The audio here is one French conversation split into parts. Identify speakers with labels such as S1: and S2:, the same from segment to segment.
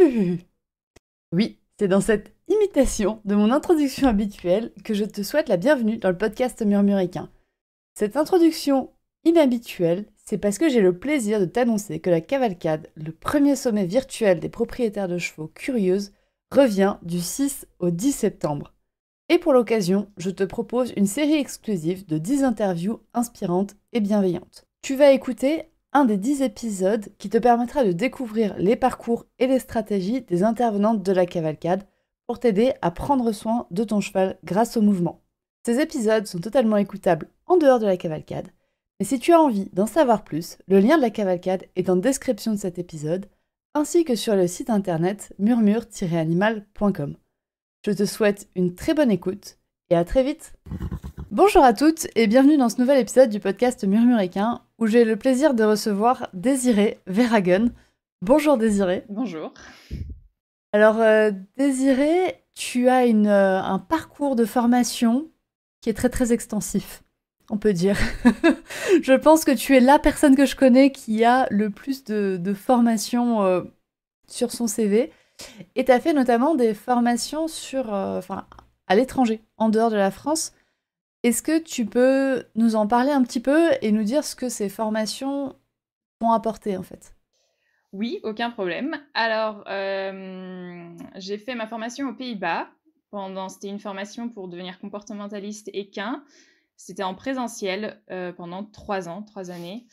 S1: Oui, c'est dans cette imitation de mon introduction habituelle que je te souhaite la bienvenue dans le podcast Murmuricain. Cette introduction inhabituelle, c'est parce que j'ai le plaisir de t'annoncer que la cavalcade, le premier sommet virtuel des propriétaires de chevaux curieuses, revient du 6 au 10 septembre. Et pour l'occasion, je te propose une série exclusive de 10 interviews inspirantes et bienveillantes. Tu vas écouter un des 10 épisodes qui te permettra de découvrir les parcours et les stratégies des intervenantes de la cavalcade pour t'aider à prendre soin de ton cheval grâce au mouvement. Ces épisodes sont totalement écoutables en dehors de la cavalcade, mais si tu as envie d'en savoir plus, le lien de la cavalcade est dans la description de cet épisode, ainsi que sur le site internet murmure-animal.com. Je te souhaite une très bonne écoute et à très vite Bonjour à toutes et bienvenue dans ce nouvel épisode du podcast Murmuréquin où j'ai le plaisir de recevoir désiré Verhagen. Bonjour désiré Bonjour. Alors euh, désiré tu as euh, un parcours de formation qui est très très extensif, on peut dire. je pense que tu es la personne que je connais qui a le plus de, formation formations euh, sur son CV. Et tu as fait notamment des formations sur, à l'étranger, en dehors de la France. Est-ce que tu peux nous en parler un petit peu et nous dire ce que ces formations ont apporté en fait
S2: Oui, aucun problème. Alors, euh, j'ai fait ma formation aux Pays-Bas. Pendant, c'était une formation pour devenir comportementaliste équin. C'était en présentiel euh, pendant trois ans, trois années.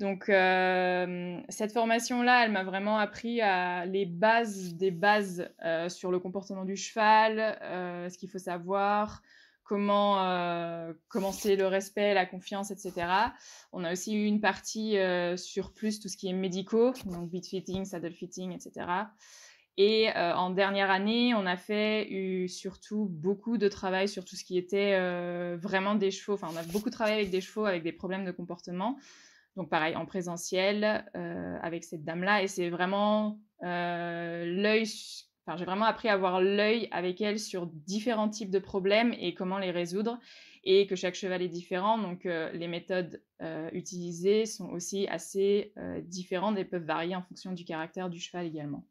S2: Donc, euh, cette formation-là, elle m'a vraiment appris à les bases des bases sur le comportement du cheval, ce qu'il faut savoir, comment euh, commencer le respect, la confiance, etc. On a aussi eu une partie euh, sur plus tout ce qui est médicaux, donc beat fitting, saddle fitting, etc. Et euh, en dernière année, on a fait eu, surtout beaucoup de travail sur tout ce qui était euh, vraiment des chevaux. Enfin, on a beaucoup travaillé avec des chevaux avec des problèmes de comportement. Donc pareil, en présentiel, avec cette dame-là. Et c'est vraiment l'œil Enfin, j'ai vraiment appris à avoir l'œil avec elle sur différents types de problèmes et comment les résoudre, et que chaque cheval est différent, donc euh, les méthodes euh, utilisées sont aussi assez euh, différentes et peuvent varier en fonction du caractère du cheval également.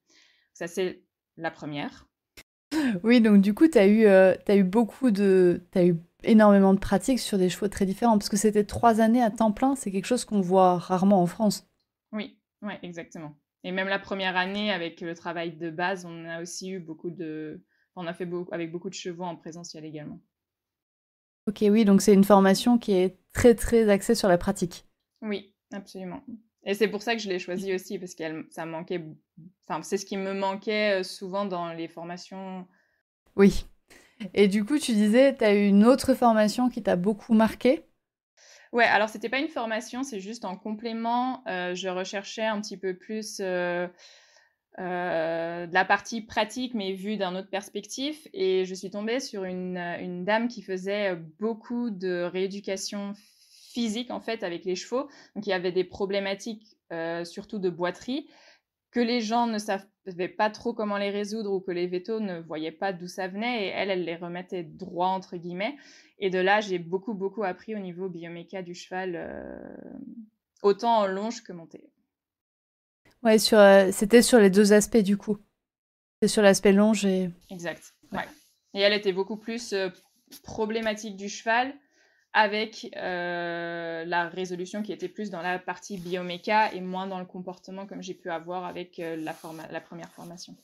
S2: Ça, c'est la première.
S1: Oui, donc du coup, tu as, eu, eu beaucoup de... As eu énormément de pratiques sur des chevaux très différents, parce que c'était trois années à temps plein, c'est quelque chose qu'on voit rarement en France.
S2: Oui, ouais, exactement. Et même la première année, avec le travail de base, on a aussi eu beaucoup de. On a fait beaucoup, avec beaucoup de chevaux en présentiel également.
S1: Ok, oui, donc c'est une formation qui est très très axée sur la pratique.
S2: Oui, absolument. Et c'est pour ça que je l'ai choisie aussi, parce que ça manquait. c'est ce qui me manquait euh, souvent dans les formations.
S1: Oui. Et du coup, tu disais, tu as eu une autre formation qui t'a beaucoup marqué.
S2: Ouais, alors c'était pas une formation, c'est juste en complément. Euh, je recherchais un petit peu plus euh, euh, de la partie pratique, mais vue d'un autre perspective. Et je suis tombée sur une, une, dame qui faisait beaucoup de rééducation physique en fait avec les chevaux. Donc il y avait des problématiques surtout de boiterie que les gens ne savaient pas trop comment les résoudre ou que les vétos ne voyaient pas d'où ça venait et elle, elle les remettait droit entre guillemets. Et de là, j'ai beaucoup, beaucoup appris au niveau bioméca du cheval, euh, autant en longe que montée.
S1: Ouais, sur, euh, c'était sur les deux aspects du coup. C'est sur l'aspect longe et. Exact. Ouais.
S2: Et elle était beaucoup plus euh, problématique du cheval avec euh, la résolution qui était plus dans la partie bioméca et moins dans le comportement comme j'ai pu avoir avec euh, la, première formation.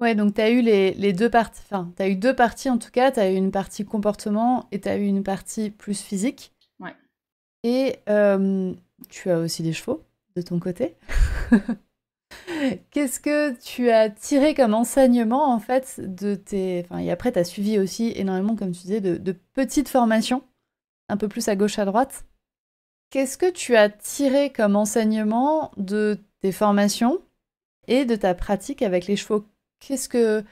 S1: Ouais, donc tu as eu les, deux parties, enfin, tu as eu deux parties en tout cas, tu as eu une partie comportement et tu as eu une partie plus physique. Ouais. Et euh, tu as aussi des chevaux de ton côté. Qu'est-ce que tu as tiré comme enseignement en fait de tes. Enfin, et après, tu as suivi aussi énormément, comme tu disais, de, de, petites formations, un peu plus à gauche, à droite. Qu'est-ce que tu as tiré comme enseignement de tes formations et de ta pratique avec les chevaux Qu'est-ce que.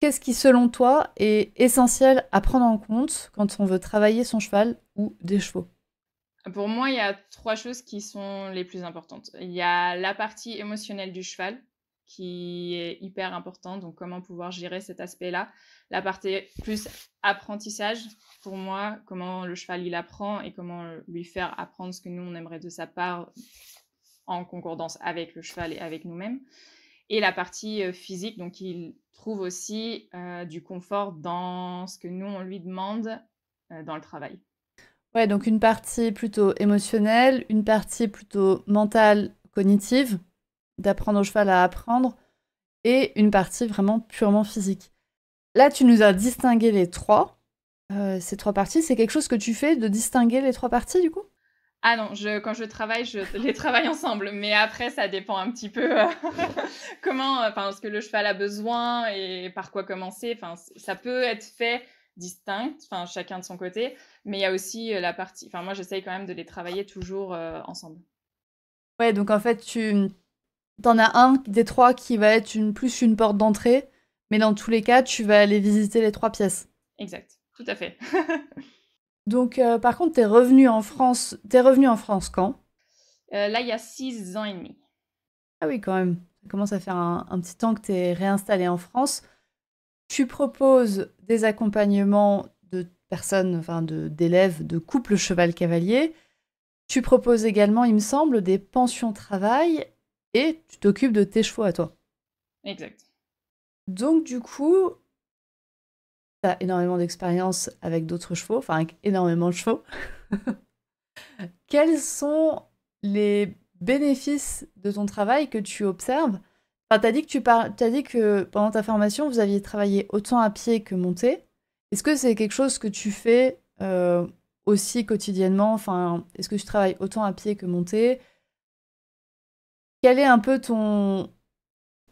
S1: Qu'est-ce qui, selon toi, est essentiel à prendre en compte quand on veut travailler son cheval ou des chevaux
S2: pour moi, il y a trois choses qui sont les plus importantes. Il y a la partie émotionnelle du cheval qui est hyper importante, donc comment pouvoir gérer cet aspect-là. La partie plus apprentissage, pour moi, comment le cheval il apprend et comment lui faire apprendre ce que nous on aimerait de sa part en concordance avec le cheval et avec nous-mêmes. Et la partie euh, physique, donc il trouve aussi euh, du confort dans ce que nous on lui demande euh, dans le travail.
S1: Ouais, donc une partie plutôt émotionnelle, une partie plutôt mentale, cognitive, d'apprendre au cheval à apprendre, et une partie vraiment purement physique. Là, tu nous as distingué les trois, euh, ces trois parties. C'est quelque chose que tu fais de distinguer les trois parties du coup
S2: ah non, quand je travaille, je les travaille ensemble. Mais après, ça dépend un petit peu euh, comment, euh, enfin, ce que le cheval a besoin et par quoi commencer. Enfin, ça peut être fait distinctes, enfin chacun de son côté, mais il y a aussi euh, la partie, enfin moi j'essaye quand même de les travailler toujours euh, ensemble.
S1: Ouais, donc en fait tu en as un des trois qui va être plus une porte d'entrée, mais dans tous les cas tu vas aller visiter les trois pièces.
S2: Exact, tout à fait.
S1: donc euh, par contre t'es revenu en France, t'es revenu en France quand
S2: Là il y a six ans et demi.
S1: Ah oui quand même, ça commence à faire un, un petit temps que t'es réinstallé en France. Tu proposes des accompagnements de personnes, enfin d'élèves, de, couples cheval-cavalier. Tu proposes également, il me semble, des pensions travail et tu t'occupes de tes chevaux à toi. Exact. Donc du coup, tu as énormément d'expérience avec d'autres chevaux, enfin avec énormément de chevaux. Quels sont les bénéfices de ton travail que tu observes dit que tu as dit que pendant ta formation, vous aviez travaillé autant à pied que monté. Est-ce que c'est quelque chose que tu fais euh, aussi quotidiennement Enfin, est-ce que tu travailles autant à pied que monté Quel est un peu ton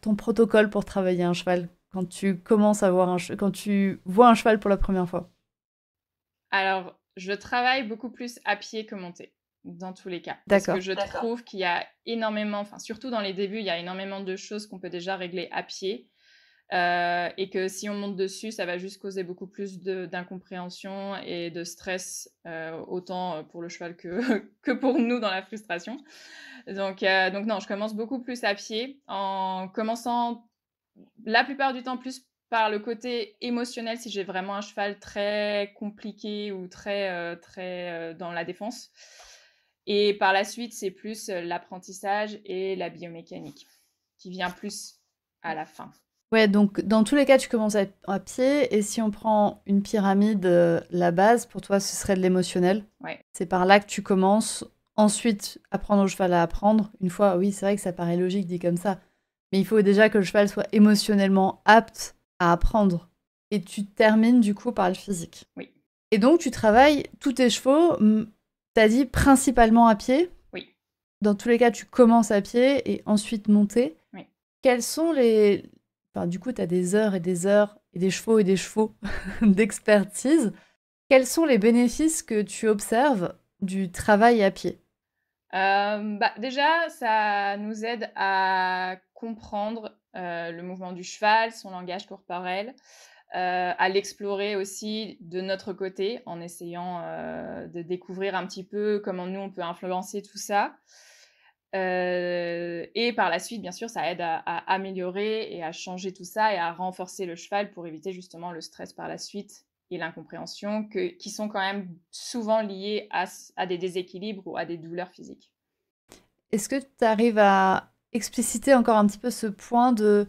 S1: ton protocole pour travailler un cheval quand tu commences à voir un quand tu vois un cheval pour la première fois
S2: Alors, je travaille beaucoup plus à pied que monté dans tous les cas. Parce que je trouve qu'il y a énormément, enfin surtout dans les débuts, il y a énormément de choses qu'on peut déjà régler à pied. Euh, et que si on monte dessus, ça va juste causer beaucoup plus d'incompréhension et de stress, euh, autant pour le cheval que, que pour nous dans la frustration. Donc, euh, donc non, je commence beaucoup plus à pied, en commençant la plupart du temps plus par le côté émotionnel si j'ai vraiment un cheval très compliqué ou très, très dans la défense. Et par la suite, c'est plus euh, l'apprentissage et la biomécanique qui vient plus à la fin.
S1: Ouais, donc dans tous les cas, tu commences à, pied. Et si on prend une pyramide, euh, la base, pour toi, ce serait de l'émotionnel. C'est par là que tu commences. Ensuite, apprendre au cheval à apprendre. Une fois, oui, c'est vrai que ça paraît logique dit comme ça. Mais il faut déjà que le cheval soit émotionnellement apte à apprendre. Et tu termines du coup par le physique. Oui. Et donc, tu travailles tous tes chevaux T'as dit principalement à pied. Oui. Dans tous les cas, tu commences à pied et ensuite monter. Oui. Quels sont les... Enfin, du coup, tu as des heures et des heures et des chevaux et des chevaux d'expertise. Quels sont les bénéfices que tu observes du travail à pied
S2: euh, bah, Déjà, ça nous aide à comprendre euh, le mouvement du cheval, son langage corporel, euh, à l'explorer aussi de notre côté en essayant euh, de découvrir un petit peu comment nous on peut influencer tout ça. Euh, et par la suite, bien sûr, ça aide à, améliorer et à changer tout ça et à renforcer le cheval pour éviter justement le stress par la suite et l'incompréhension qui sont quand même souvent liés à, à, des déséquilibres ou à des douleurs physiques.
S1: Est-ce que tu arrives à expliciter encore un petit peu ce point de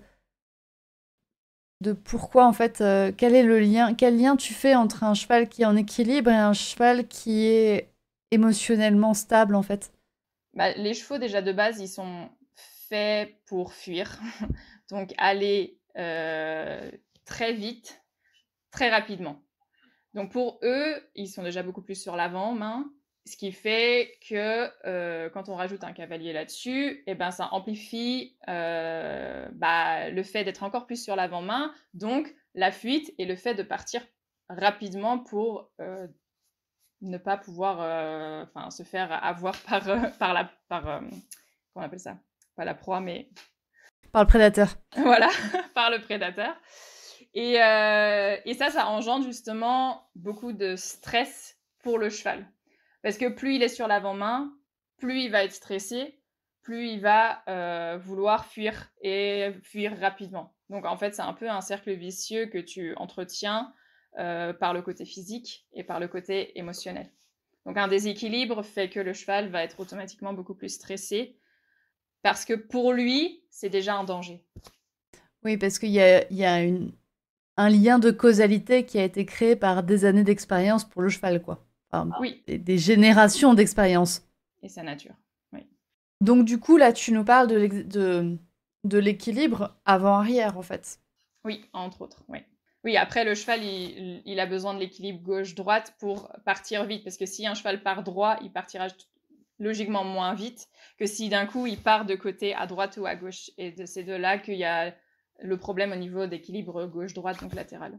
S1: de pourquoi en fait, euh, quel est le lien, quel lien tu fais entre un cheval qui est en équilibre et un cheval qui est émotionnellement stable en fait.
S2: Bah, les chevaux déjà de base, ils sont faits pour fuir, donc aller euh, très vite, très rapidement. Donc pour eux, ils sont déjà beaucoup plus sur l'avant main, ce qui fait que euh, quand on rajoute un cavalier là-dessus, et eh ben, ça amplifie euh, bah, le fait d'être encore plus sur l'avant-main, donc la fuite et le fait de partir rapidement pour euh, ne pas pouvoir se faire avoir par, par la. Par, comment appelle ça Pas la proie, mais.
S1: Par le prédateur. voilà,
S2: par le prédateur. Et, et ça, ça engendre justement beaucoup de stress pour le cheval. Parce que plus il est sur l'avant-main, plus il va être stressé, plus il va euh, vouloir fuir et fuir rapidement. Donc en fait, c'est un peu un cercle vicieux que tu entretiens euh, par le côté physique et par le côté émotionnel. Donc un déséquilibre fait que le cheval va être automatiquement beaucoup plus stressé parce que pour lui, c'est déjà un danger.
S1: Oui, parce qu'il y a, un lien de causalité qui a été créé par des années d'expérience pour le cheval, quoi oui. des, générations d'expérience.
S2: Et sa nature, oui.
S1: Donc du coup, là, tu nous parles de l'équilibre avant-arrière, en fait.
S2: Oui, entre autres, oui. Oui, après, le cheval, il, il a besoin de l'équilibre gauche-droite pour partir vite, parce que si un cheval part droit, il partira logiquement moins vite que si d'un coup, il part de côté à droite ou à gauche. Et de ces deux-là qu'il y a le problème au niveau d'équilibre gauche-droite, donc latéral.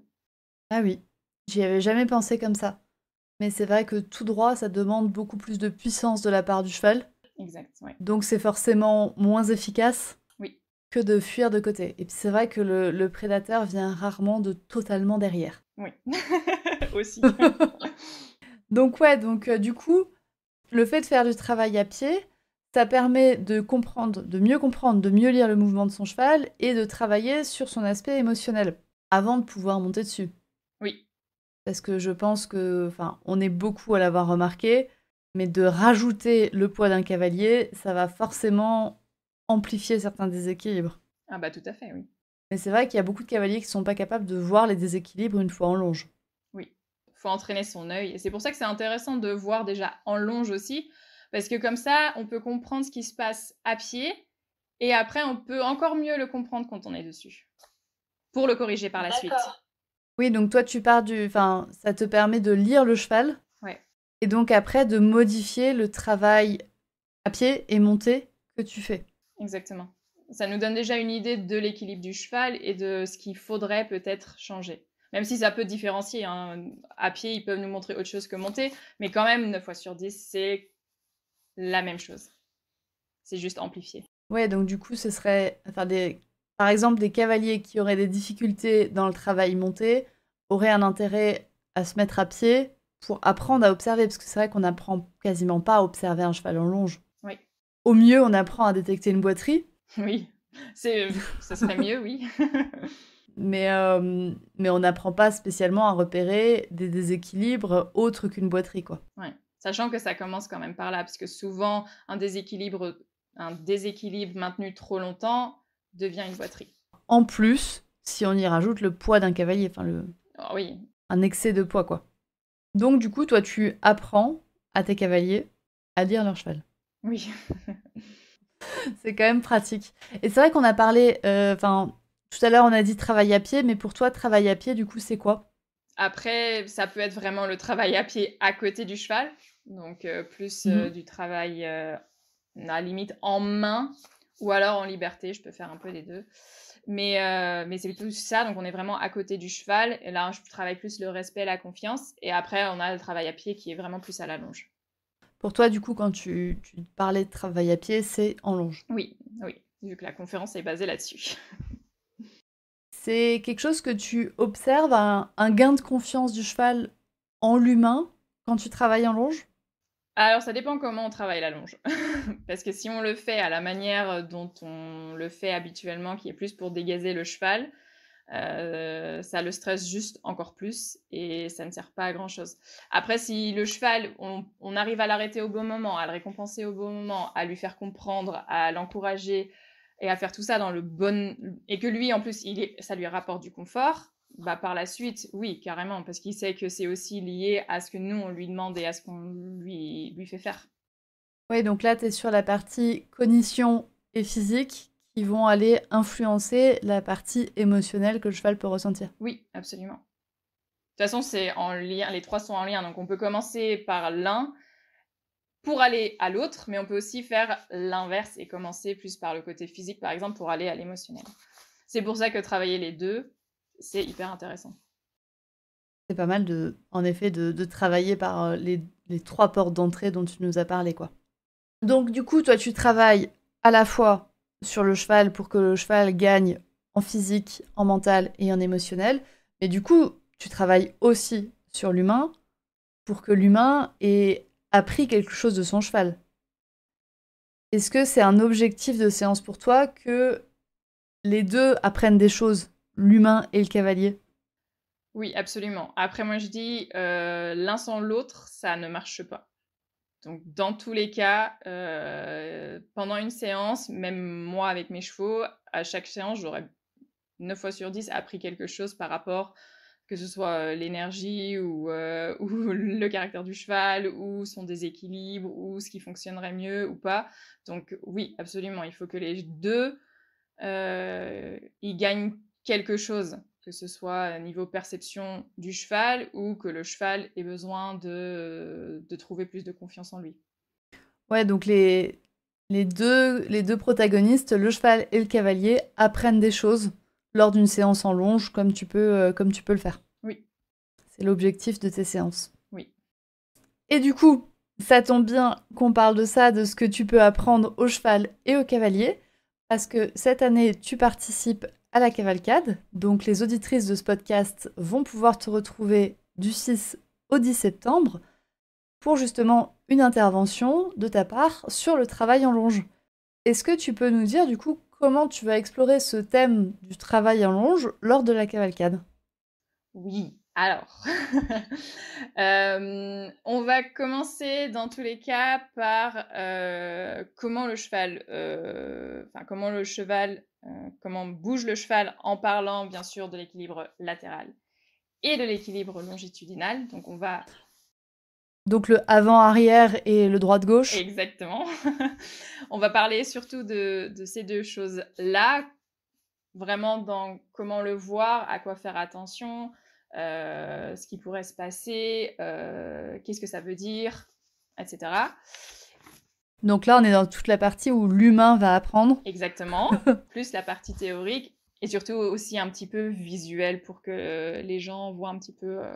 S1: Ah oui, j'y avais jamais pensé comme ça. Mais c'est vrai que tout droit, ça demande beaucoup plus de puissance de la part du cheval. Exact, Donc c'est forcément moins efficace oui. que de fuir de côté. Et puis c'est vrai que le, prédateur vient rarement de totalement derrière.
S2: Oui, aussi.
S1: donc ouais, donc euh, du coup, le fait de faire du travail à pied, ça permet de comprendre, de mieux comprendre, de mieux lire le mouvement de son cheval et de travailler sur son aspect émotionnel avant de pouvoir monter dessus parce que je pense que, enfin, on est beaucoup à l'avoir remarqué, mais de rajouter le poids d'un cavalier, ça va forcément amplifier certains déséquilibres. Ah bah tout à fait, oui. Mais c'est vrai qu'il y a beaucoup de cavaliers qui sont pas capables de voir les déséquilibres une fois en longe.
S2: Oui, faut entraîner son œil, et c'est pour ça que c'est intéressant de voir déjà en longe aussi, parce que comme ça, on peut comprendre ce qui se passe à pied, et après, on peut encore mieux le comprendre quand on est dessus, pour le corriger par la suite.
S1: Oui, donc toi, tu pars du. Enfin, ça te permet de lire le cheval. Ouais. Et donc après, de modifier le travail à pied et monté que tu fais.
S2: Exactement. Ça nous donne déjà une idée de l'équilibre du cheval et de ce qu'il faudrait peut-être changer. Même si ça peut différencier. Hein. À pied, ils peuvent nous montrer autre chose que monter. Mais quand même, 9 fois sur 10, c'est la même chose.
S1: C'est juste amplifié. Ouais, donc du coup, ce serait. Enfin, des par exemple, des cavaliers qui auraient des difficultés dans le travail monté auraient un intérêt à se mettre à pied pour apprendre à observer, parce que c'est vrai qu'on n'apprend quasiment pas à observer un cheval en longe. Oui. Au mieux, on apprend à détecter une boiterie. Oui,
S2: c'est, ça serait mieux, oui.
S1: mais, euh, mais on n'apprend pas spécialement à repérer des déséquilibres autres qu'une boiterie, quoi.
S2: Sachant que ça commence quand même par là, parce que souvent, un déséquilibre, un déséquilibre maintenu trop longtemps devient une boiterie.
S1: En plus, si on y rajoute le poids d'un cavalier, enfin le... Ah oui. Un excès de poids, quoi. Donc du coup, toi, tu apprends à tes cavaliers à dire leur cheval.
S2: Oui.
S1: c'est quand même pratique. Et c'est vrai qu'on a parlé, euh, enfin, tout à l'heure on a dit travail à pied, mais pour toi, travail à pied, du coup, c'est quoi
S2: Après, ça peut être vraiment le travail à pied à côté du cheval, donc euh, plus euh, mhm. du travail à la limite en main ou alors en liberté, je peux faire un peu les deux. Mais, euh, mais c'est plutôt ça, donc on est vraiment à côté du cheval, et là je travaille plus le respect, la confiance, et après on a le travail à pied qui est vraiment plus à la longe.
S1: Pour toi, du coup, quand tu, parlais de travail à pied, c'est en longe
S2: Oui, oui, vu que la conférence est basée là-dessus.
S1: c'est quelque chose que tu observes, un gain de confiance du cheval en l'humain quand tu travailles en longe
S2: alors, ça dépend comment on travaille la longe. Parce que si on le fait à la manière euh, dont on le fait habituellement, qui est plus pour dégazer le cheval, euh, ça le stresse juste encore plus et ça ne sert pas à grand chose. Après, si le cheval, on, arrive à l'arrêter au bon moment, à le récompenser au bon moment, à lui faire comprendre, à l'encourager et à faire tout ça dans le bon. et que lui, en plus, ça lui rapporte du confort, bah, par la suite, oui, carrément, parce qu'il sait que c'est aussi lié à ce que nous, on lui demande et à ce qu'on lui, lui fait faire.
S1: Oui, donc là, tu es sur la partie cognition et physique qui vont aller influencer la partie émotionnelle que le cheval peut ressentir. Oui, absolument.
S2: De toute façon, c'est en lien, les trois sont en lien, donc on peut commencer par l'un pour aller à l'autre, mais on peut aussi faire l'inverse et commencer plus par le côté physique, par exemple, pour aller à l'émotionnel. C'est pour ça que travailler les deux, c'est hyper intéressant.
S1: C'est pas mal de, en effet, de, travailler par euh, les, les trois portes d'entrée dont tu nous as parlé, quoi. Donc du coup, toi, tu travailles à la fois sur le cheval pour que le cheval gagne en physique, en mental et en émotionnel, mais du coup, tu travailles aussi sur l'humain pour que l'humain ait appris quelque chose de son cheval. Est-ce que c'est un objectif de séance pour toi que les deux apprennent des choses l'humain et le cavalier.
S2: Oui, absolument. Après, moi, je dis, euh, l'un sans l'autre, ça ne marche pas. Donc, dans tous les cas, euh, pendant une séance, même moi avec mes chevaux, à chaque séance, j'aurais 9 fois sur 10 appris quelque chose par rapport, que ce soit euh, l'énergie ou, ou le caractère du cheval, ou son déséquilibre, ou ce qui fonctionnerait mieux ou pas. Donc, oui, absolument, il faut que les deux, ils gagnent quelque chose, que ce soit niveau perception du cheval ou que le cheval ait besoin de, euh, de trouver plus de confiance en lui.
S1: Ouais, donc les, les, deux, les deux protagonistes, le cheval et le cavalier, apprennent des choses lors d'une séance en longe, comme tu peux, euh, comme tu peux le faire. Oui. C'est l'objectif de tes séances. Oui. Et du coup, ça tombe bien qu'on parle de ça, de ce que tu peux apprendre au cheval et au cavalier, parce que cette année, tu participes à la cavalcade. Donc les auditrices de ce podcast vont pouvoir te retrouver du 6 au 10 septembre pour justement une intervention de ta part sur le travail en longe. Est-ce que tu peux nous dire du coup comment tu vas explorer ce thème du travail en longe lors de la cavalcade Oui, alors,
S2: euh, on va commencer dans tous les cas par euh, comment le cheval, euh, comment le cheval, comment bouge le cheval en parlant bien sûr de l'équilibre latéral et de l'équilibre longitudinal. Donc on va
S1: donc le avant-arrière et le droit gauche
S2: Exactement. on va parler surtout de ces deux choses-là, vraiment dans comment le voir, à quoi faire attention, euh, ce qui pourrait se passer, euh, qu'est-ce que ça veut dire, etc.
S1: Donc là, on est dans toute la partie où l'humain va apprendre.
S2: Exactement, plus la partie théorique et surtout aussi un petit peu visuelle pour que les gens voient un petit peu euh,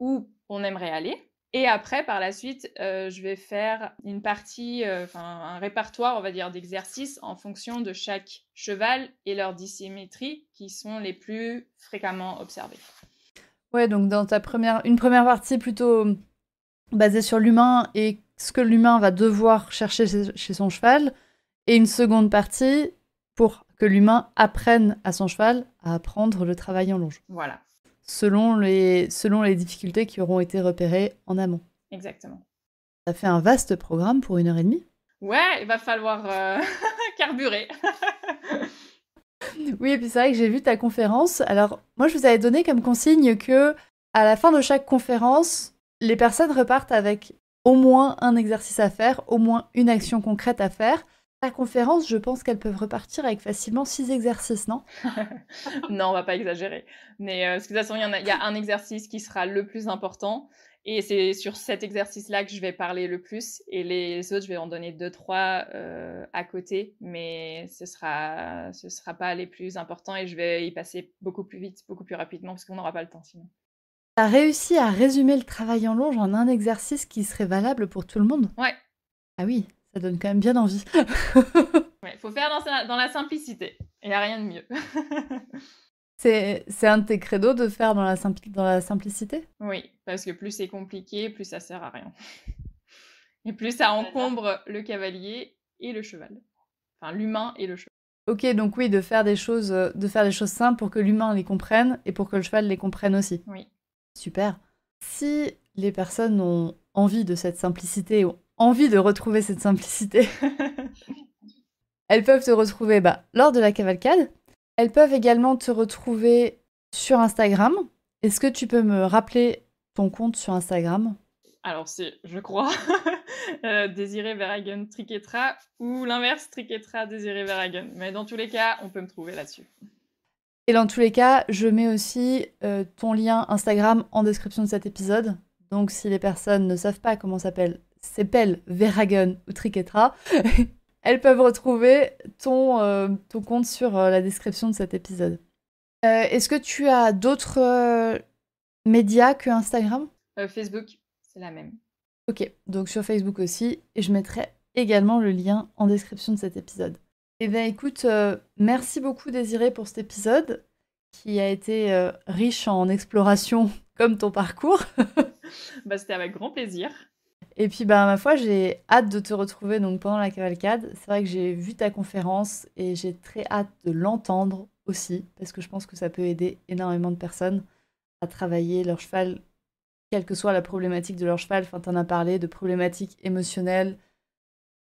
S2: où on aimerait aller. Et après, par la suite, je vais faire une partie, un répertoire, on va dire, d'exercices en fonction de chaque cheval et leur dissymétrie qui sont les plus fréquemment observées.
S1: Ouais, donc dans ta première, une première partie plutôt hum, basée sur l'humain et ce que l'humain va devoir chercher chez son cheval, et une seconde partie pour que l'humain apprenne à son cheval à apprendre le travail en longe. Voilà. Selon les, selon les difficultés qui auront été repérées en amont. Exactement. Ça fait un vaste programme pour une heure et demie.
S2: Ouais, il va falloir euh, carburer.
S1: Oui, et puis c'est vrai que j'ai vu ta conférence. Alors, moi, je vous avais donné comme consigne que, à la fin de chaque conférence, les personnes repartent avec au moins un exercice à faire, au moins une action concrète à faire. Ta conférence, je pense qu'elles peuvent repartir avec facilement six exercices, non
S2: Non, on va pas exagérer. Mais euh, de toute façon, il y, a un exercice qui sera le plus important et c'est sur cet exercice-là que je vais parler le plus. Et les autres, je vais en donner deux, trois euh, à côté. Mais ce ne sera, ce sera pas les plus importants et je vais y passer beaucoup plus vite, beaucoup plus rapidement, parce qu'on n'aura pas le temps sinon.
S1: Tu as réussi à résumer le travail en longe en un exercice qui serait valable pour tout le monde Ouais. Ah oui, ça donne quand même bien envie. Il
S2: faut faire dans, dans la simplicité. Il n'y a rien de mieux.
S1: C'est un de tes credos de faire dans la, simplicité
S2: Oui, parce que plus c'est compliqué, plus ça sert à rien. Et plus ça encombre le cavalier et le cheval. Enfin, l'humain et le cheval.
S1: Ok, donc oui, de faire des choses, euh, de faire des choses simples pour que l'humain les comprenne et pour que le cheval les comprenne aussi. Oui. Super. Si les personnes ont envie de cette simplicité, ont envie de retrouver cette simplicité, elles peuvent se retrouver bah, lors de la cavalcade, elles peuvent également te retrouver sur Instagram. Est-ce que tu peux me rappeler ton compte sur Instagram
S2: alors c'est, je crois, euh, Désiré Verhagen Triquetra ou l'inverse Triquetra Désiré Verhagen. Mais dans tous les cas, on peut me trouver là-dessus.
S1: Et dans tous les cas, je mets aussi euh, ton lien Instagram en description de cet épisode. Donc si les personnes ne savent pas comment s'appelle, s'appelle Verhagen ou Triquetra, elles peuvent retrouver ton, euh, compte sur euh, la description de cet épisode. Euh, est-ce que tu as d'autres médias que Instagram
S2: Facebook, c'est la
S1: même. Ok, donc sur Facebook aussi, et je mettrai également le lien en description de cet épisode. Eh bien écoute, merci beaucoup Désiré pour cet épisode qui a été riche en exploration comme ton parcours. Bah, c'était avec grand plaisir. Et puis, bah, ma foi, j'ai hâte de te retrouver donc pendant la cavalcade. C'est vrai que j'ai vu ta conférence et j'ai très hâte de l'entendre aussi, parce que je pense que ça peut aider énormément de personnes à travailler leur cheval, quelle que soit la problématique de leur cheval. Enfin, tu en as parlé de problématiques émotionnelles,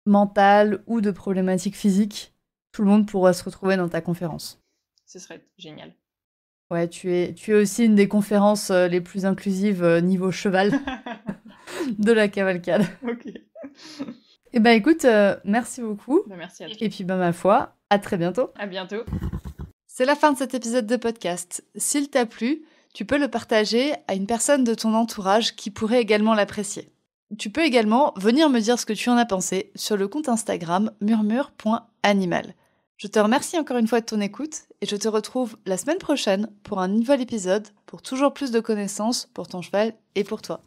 S1: mentales ou de problématiques physiques. Tout le monde pourra se retrouver dans ta conférence.
S2: Ce serait génial.
S1: Ouais, tu es, tu es aussi une des conférences euh, les plus inclusives euh, niveau cheval. de la cavalcade. Ok. Eh ben écoute, euh, merci beaucoup. Bah, merci à toi. Et puis ben ma foi, à très bientôt. À bientôt. C'est la fin de cet épisode de podcast. S'il t'a plu, tu peux le partager à une personne de ton entourage qui pourrait également l'apprécier. Tu peux également venir me dire ce que tu en as pensé sur le compte Instagram murmure.animal. Je te remercie encore une fois de ton écoute et je te retrouve la semaine prochaine pour un nouvel épisode pour toujours plus de connaissances pour ton cheval et pour toi.